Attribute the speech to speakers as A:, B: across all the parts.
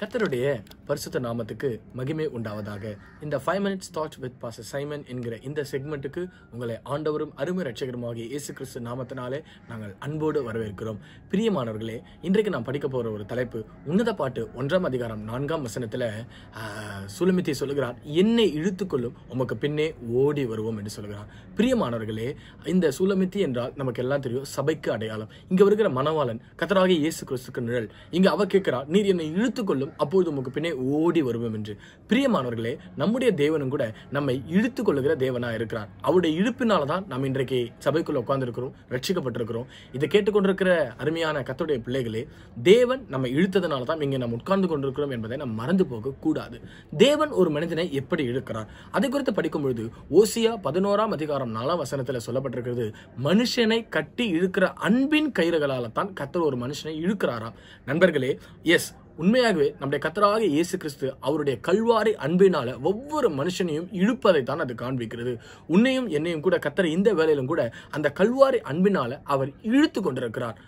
A: கத்தருடைய பரிசுத்த நாமத்துக்கு மகிமை உண்டாவதாக இந்த ஃபைவ் மினிட்ஸ் தாட்ஸ் வித் பாச சைமன் என்கிற இந்த செக்மெண்ட்டுக்கு உங்களை ஆண்டவரும் அருமை ரட்சகருமாகிய இயேசு கிறிஸ்து நாமத்தினாலே நாங்கள் அன்போடு வரவேற்கிறோம் பிரியமானவர்களே இன்றைக்கு நாம் படிக்க போகிற ஒரு தலைப்பு உன்னத பாட்டு ஒன்றாம் அதிகாரம் நான்காம் வசனத்தில் சுலமித்தி சொல்லுகிறார் என்னை இழுத்துக்கொள்ளும் உமக்கு பின்னே ஓடி வருவோம் என்று சொல்கிறார் பிரியமானவர்களே இந்த சுலமித்தி என்றால் நமக்கு எல்லாம் தெரியும் சபைக்கு அடையாளம் இங்கே வருகிற மனவாளன் கத்தராகிய இயேசு கிறிஸ்துக்கு நிழல் இங்கே அவ கேட்கிறார் நீர் என்னை இழுத்துக்கொள்ளும் நாளும் அப்பொழுது உமக்கு பின்னே ஓடி வருவோம் என்று பிரியமானவர்களே நம்முடைய தேவனும் கூட நம்மை இழுத்து கொள்ளுகிற தேவனாக இருக்கிறார் அவருடைய இழுப்பினால தான் நாம் இன்றைக்கு சபைக்குள்ள உட்கார்ந்துருக்கிறோம் ரட்சிக்கப்பட்டிருக்கிறோம் இதை கேட்டுக்கொண்டிருக்கிற அருமையான கத்துடைய பிள்ளைகளே தேவன் நம்மை இழுத்ததுனால தான் இங்கே நம்ம உட்கார்ந்து கொண்டிருக்கிறோம் என்பதை நம்ம மறந்து போக கூடாது தேவன் ஒரு மனிதனை எப்படி இழுக்கிறார் அதை குறித்து படிக்கும் பொழுது ஓசியா பதினோராம் அதிகாரம் நாலாம் வசனத்தில் சொல்லப்பட்டிருக்கிறது மனுஷனை கட்டி இழுக்கிற அன்பின் கயிறுகளால் தான் கத்தர் ஒரு மனுஷனை இழுக்கிறாராம் நண்பர்களே எஸ் உண்மையாகவே நம்முடைய கத்தராக இயேசு கிறிஸ்து அவருடைய கல்வாரி அன்பினால ஒவ்வொரு மனுஷனையும் இழுப்பதை தான் அது காண்பிக்கிறது உன்னையும் என்னையும் கூட கத்தரை இந்த வேலையிலும் கூட அந்த கல்வாரி அன்பினால அவர் இழுத்து கொண்டிருக்கிறார்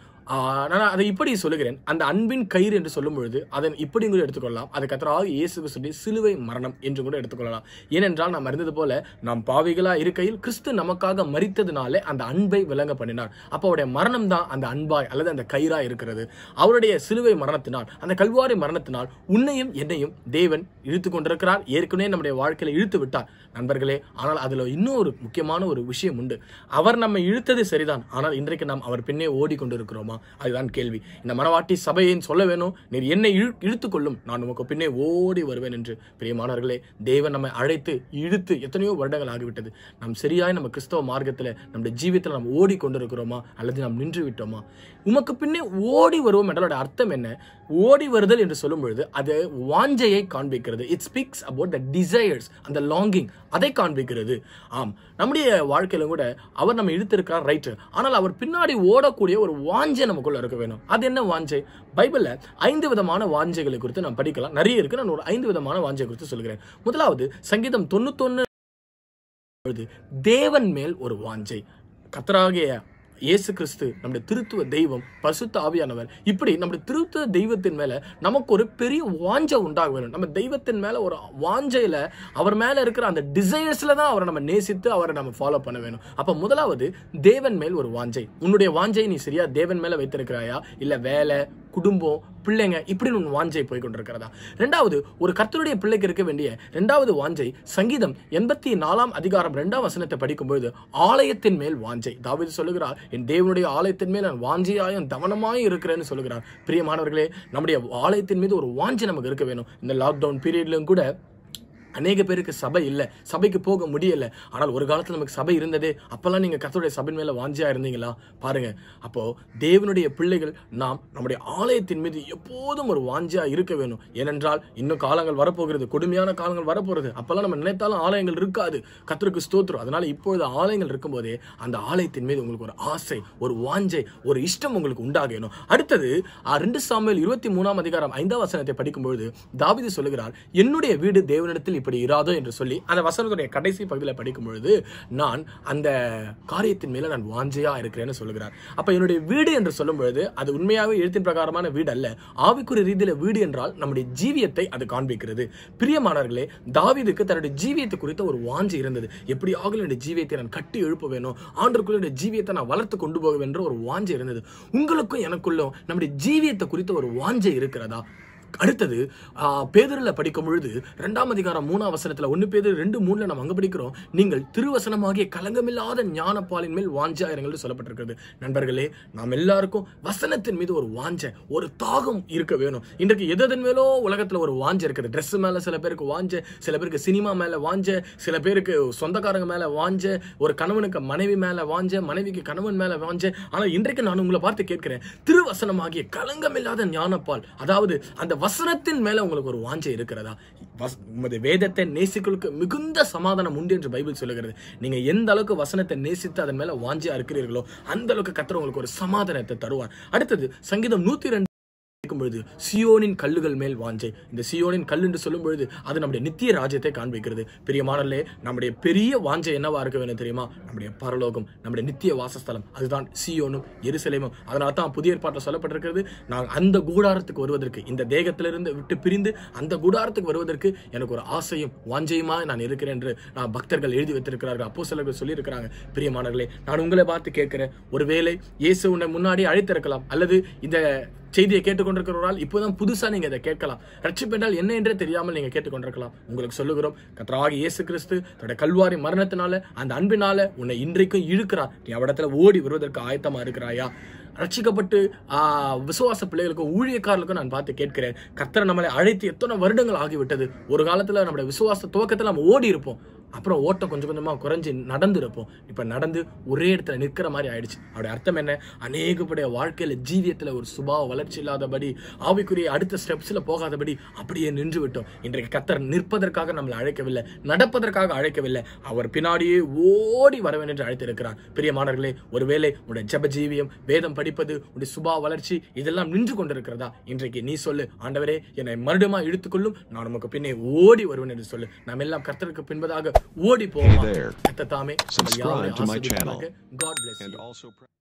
A: நான் அதை இப்படி சொல்லுகிறேன் அந்த அன்பின் கயிறு என்று சொல்லும் பொழுது அதன் இப்படி கூட எடுத்துக்கொள்ளலாம் அது கத்தராக இயேசு சொல்லி சிலுவை மரணம் என்று கூட எடுத்துக்கொள்ளலாம் ஏனென்றால் நாம் அறிந்தது போல நாம் பாவிகளாக இருக்கையில் கிறிஸ்து நமக்காக மறித்ததுனாலே அந்த அன்பை விளங்க பண்ணினார் அப்போ அவருடைய மரணம் தான் அந்த அன்பாய் அல்லது அந்த கயிறாக இருக்கிறது அவருடைய சிலுவை மரணத்தினால் அந்த கல்வாரி மரணத்தினால் உன்னையும் என்னையும் தேவன் இழுத்து கொண்டிருக்கிறார் ஏற்கனவே நம்முடைய வாழ்க்கையில் இழுத்து விட்டார் நண்பர்களே ஆனால் அதில் இன்னும் ஒரு முக்கியமான ஒரு விஷயம் உண்டு அவர் நம்மை இழுத்தது சரிதான் ஆனால் இன்றைக்கு நாம் அவர் பின்னே ஓடிக்கொண்டிருக்கிறோமா முடியுமா அதுதான் கேள்வி இந்த மனவாட்டி சபையின் சொல்ல வேணும் நீர் என்னை இழு இழுத்து கொள்ளும் நான் உமக்கு பின்னே ஓடி வருவேன் என்று பிரியமானவர்களே தேவன் நம்மை அழைத்து இழுத்து எத்தனையோ வருடங்கள் ஆகிவிட்டது நாம் சரியாய் நம்ம கிறிஸ்தவ மார்க்கத்தில் நம்முடைய ஜீவியத்தில் நாம் ஓடிக்கொண்டிருக்கிறோமா அல்லது நாம் நின்று விட்டோமா உமக்கு பின்னே ஓடி வருவோம் என்றாலோட அர்த்தம் என்ன ஓடி வருதல் என்று சொல்லும் பொழுது அது வாஞ்சையை காண்பிக்கிறது it speaks about the desires அந்த லாங்கிங் அதை காண்பிக்கிறது ஆம் நம்முடைய வாழ்க்கையிலும் கூட அவர் நம்ம இழுத்திருக்கிறார் ரைட்டு ஆனால் அவர் பின்னாடி ஓடக்கூடிய ஒரு வாஞ்சை வாஞ்சை நமக்குள்ள இருக்க வேணும் அது என்ன வாஞ்சை பைபிள்ல ஐந்து விதமான வாஞ்சைகளை குறித்து நான் படிக்கலாம் நிறைய இருக்கு நான் ஒரு ஐந்து விதமான வாஞ்சை குறித்து சொல்கிறேன் முதலாவது சங்கீதம் தொண்ணூத்தொன்னு தேவன் மேல் ஒரு வாஞ்சை கத்தராகிய இயேசு கிறிஸ்து நம்முடைய திருத்துவ தெய்வம் பசுத்த ஆவியானவர் இப்படி நம்முடைய திருத்துவ தெய்வத்தின் மேலே நமக்கு ஒரு பெரிய வாஞ்சை உண்டாக வேணும் நம்ம தெய்வத்தின் மேலே ஒரு வாஞ்சையில் அவர் மேலே இருக்கிற அந்த டிசைர்ஸில் தான் அவரை நம்ம நேசித்து அவரை நம்ம ஃபாலோ பண்ண வேணும் அப்போ முதலாவது தேவன் மேல் ஒரு வாஞ்சை உன்னுடைய வாஞ்சை நீ சரியா தேவன் மேலே வைத்திருக்கிறாயா இல்லை வேலை குடும்பம் பிள்ளைங்க இப்படின்னு ஒன்று வாஞ்சை போய் கொண்டிருக்கிறதா ரெண்டாவது ஒரு கர்த்தருடைய பிள்ளைக்கு இருக்க வேண்டிய ரெண்டாவது வாஞ்சை சங்கீதம் எண்பத்தி நாலாம் அதிகாரம் ரெண்டாம் வசனத்தை படிக்கும்போது ஆலயத்தின் மேல் வாஞ்சை தாவது சொல்லுகிறார் என் தேவனுடைய ஆலயத்தின் மேல் நான் வாஞ்சையாயும் தவனமாயும் இருக்கிறேன்னு சொல்லுகிறார் பிரியமானவர்களே நம்முடைய ஆலயத்தின் மீது ஒரு வாஞ்சை நமக்கு இருக்க வேணும் இந்த லாக்டவுன் பீரியட்லையும் கூட அநேக பேருக்கு சபை இல்லை சபைக்கு போக முடியலை ஆனால் ஒரு காலத்தில் நமக்கு சபை இருந்ததே அப்போல்லாம் நீங்கள் கத்தருடைய சபையின் மேலே வாஞ்சியாக இருந்தீங்களா பாருங்கள் அப்போது தேவனுடைய பிள்ளைகள் நாம் நம்முடைய ஆலயத்தின் மீது எப்போதும் ஒரு வாஞ்சியாக இருக்க வேணும் ஏனென்றால் இன்னும் காலங்கள் வரப்போகிறது கொடுமையான காலங்கள் வரப்போகிறது அப்போல்லாம் நம்ம நினைத்தாலும் ஆலயங்கள் இருக்காது கத்தருக்கு ஸ்தோத்திரம் அதனால் இப்பொழுது ஆலயங்கள் இருக்கும்போதே அந்த ஆலயத்தின் மீது உங்களுக்கு ஒரு ஆசை ஒரு வாஞ்சை ஒரு இஷ்டம் உங்களுக்கு உண்டாக வேணும் அடுத்தது ரெண்டு சாமியில் இருபத்தி மூணாம் அதிகாரம் ஐந்தாம் வசனத்தை படிக்கும்பொழுது தாவிதி சொல்லுகிறார் என்னுடைய வீடு தேவனிடத்தில் இப்படி இராதோ என்று சொல்லி அந்த வசனத்துடைய கடைசி பகுதியில் படிக்கும் பொழுது நான் அந்த காரியத்தின் மேலே நான் வாஞ்சையாக இருக்கிறேன்னு சொல்லுகிறார் அப்போ என்னுடைய வீடு என்று சொல்லும் பொழுது அது உண்மையாகவே எழுத்தின் பிரகாரமான வீடு அல்ல ஆவிக்குரிய ரீதியில் வீடு என்றால் நம்முடைய ஜீவியத்தை அது காண்பிக்கிறது பிரியமானவர்களே தாவிதுக்கு தன்னுடைய ஜீவியத்தை குறித்த ஒரு வாஞ்சி இருந்தது எப்படியாவது என்னுடைய ஜீவியத்தை நான் கட்டி எழுப்ப வேணும் ஆண்டுக்குள்ள ஜீவியத்தை நான் வளர்த்து கொண்டு போக வேண்டும் ஒரு வாஞ்சி இருந்தது உங்களுக்கும் எனக்குள்ளும் நம்முடைய ஜீவியத்தை குறித்த ஒரு வாஞ்சை இருக்கிறதா அடுத்தது பேதரில் படிக்கும் பொழுது ரெண்டாம் அதிகாரம் மூணாம் வசனத்தில் ஒன்று பேதர் ரெண்டு மூணில் நம்ம அங்கே படிக்கிறோம் நீங்கள் திருவசனமாகிய கலங்கமில்லாத ஞானப்பாலின் மேல் வாஞ்சாயிரங்கள் சொல்லப்பட்டிருக்கிறது நண்பர்களே நாம் எல்லாருக்கும் வசனத்தின் மீது ஒரு வாஞ்ச ஒரு தாகம் இருக்க வேணும் இன்றைக்கு எதன் மேலோ உலகத்தில் ஒரு வாஞ்ச இருக்குது ட்ரெஸ் மேலே சில பேருக்கு வாஞ்ச சில பேருக்கு சினிமா மேலே வாஞ்ச சில பேருக்கு சொந்தக்காரங்க மேலே வாஞ்ச ஒரு கணவனுக்கு மனைவி மேலே வாஞ்ச மனைவிக்கு கணவன் மேலே வாஞ்ச ஆனால் இன்றைக்கு நான் உங்களை பார்த்து கேட்கிறேன் திருவசனமாகிய கலங்கமில்லாத ஞானப்பால் அதாவது அந்த வசனத்தின் மேல உங்களுக்கு ஒரு வாஞ்சை இருக்கிறதா உமது வேதத்தை நேசிக்களுக்கு மிகுந்த சமாதானம் உண்டு என்று பைபிள் சொல்லுகிறது நீங்க எந்த அளவுக்கு வசனத்தை நேசித்து அதன் மேல வாஞ்சியா இருக்கிறீர்களோ அந்த அளவுக்கு கத்துறவங்களுக்கு உங்களுக்கு ஒரு சமாதானத்தை தருவார் அடுத்தது சங்கீதம் நூத்தி ரெண்டு பார்க்கும் பொழுது சியோனின் கல்லுகள் மேல் வாஞ்சை இந்த சியோனின் கல் என்று சொல்லும் பொழுது அது நம்முடைய நித்திய ராஜ்யத்தை காண்பிக்கிறது பெரிய மாடலே நம்முடைய பெரிய வாஞ்சை என்னவா இருக்க வேணும் தெரியுமா நம்முடைய பரலோகம் நம்முடைய நித்திய வாசஸ்தலம் அதுதான் சியோனும் எருசலேமும் அதனால தான் புதிய ஏற்பாட்டில் சொல்லப்பட்டிருக்கிறது நான் அந்த கூடாரத்துக்கு வருவதற்கு இந்த தேகத்திலிருந்து விட்டு பிரிந்து அந்த கூடாரத்துக்கு வருவதற்கு எனக்கு ஒரு ஆசையும் வாஞ்சையுமா நான் இருக்கிறேன் என்று நான் பக்தர்கள் எழுதி வைத்திருக்கிறார்கள் அப்போ சிலர்கள் சொல்லியிருக்கிறாங்க பிரியமானர்களே நான் உங்களை பார்த்து கேட்கிறேன் ஒருவேளை இயேசு உன்னை முன்னாடி அழைத்திருக்கலாம் அல்லது இந்த செய்தியை கேட்டுக்கொண்டிருக்கிறவரால் இப்போதான் புதுசாக நீங்கள் அதை கேட்கலாம் ரட்சிப்பு என்றால் என்ன என்றே தெரியாமல் நீங்கள் கேட்டுக்கொண்டிருக்கலாம் உங்களுக்கு சொல்லுகிறோம் கத்தராக இயேசு கிறிஸ்து தன்னுடைய கல்வாரி மரணத்தினால அந்த அன்பினால உன்னை இன்றைக்கும் இழுக்கிறா நீ அவடத்தில் ஓடி வருவதற்கு ஆயத்தமாக இருக்கிறாயா ரட்சிக்கப்பட்டு விசுவாச பிள்ளைகளுக்கும் ஊழியக்காரர்களுக்கும் நான் பார்த்து கேட்கிறேன் கத்தரை நம்மளை அழைத்து எத்தனை வருடங்கள் ஆகிவிட்டது ஒரு காலத்தில் நம்முடைய விசுவாச துவக்கத்தில் நம்ம ஓடி இருப்போம் அப்புறம் ஓட்டம் கொஞ்சம் கொஞ்சமாக குறைஞ்சி நடந்துருப்போம் இப்போ நடந்து ஒரே இடத்துல நிற்கிற மாதிரி ஆயிடுச்சு அப்படி அர்த்தம் என்ன அநேகப்படைய வாழ்க்கையில் ஜீவியத்தில் ஒரு சுபாவ வளர்ச்சி இல்லாதபடி ஆவிக்குரிய அடுத்த ஸ்டெப்ஸில் போகாதபடி அப்படியே நின்று விட்டோம் இன்றைக்கு கத்தர் நிற்பதற்காக நம்மளை அழைக்கவில்லை நடப்பதற்காக அழைக்கவில்லை அவர் பின்னாடியே ஓடி வரவேன் என்று அழைத்திருக்கிறார் மாணவர்களே ஒருவேளை உடைய ஜப ஜீவியம் வேதம் படிப்பது உடைய சுபா வளர்ச்சி இதெல்லாம் நின்று கொண்டிருக்கிறதா இன்றைக்கு நீ சொல்லு ஆண்டவரே என்னை மறுடமா இழுத்துக்கொள்ளும் நான் உமக்கு பின்னே ஓடி வருவேன் என்று சொல்லு நம்ம எல்லாம் கர்த்தருக்கு பின்பதாக hey there. subscribe to my channel bless you.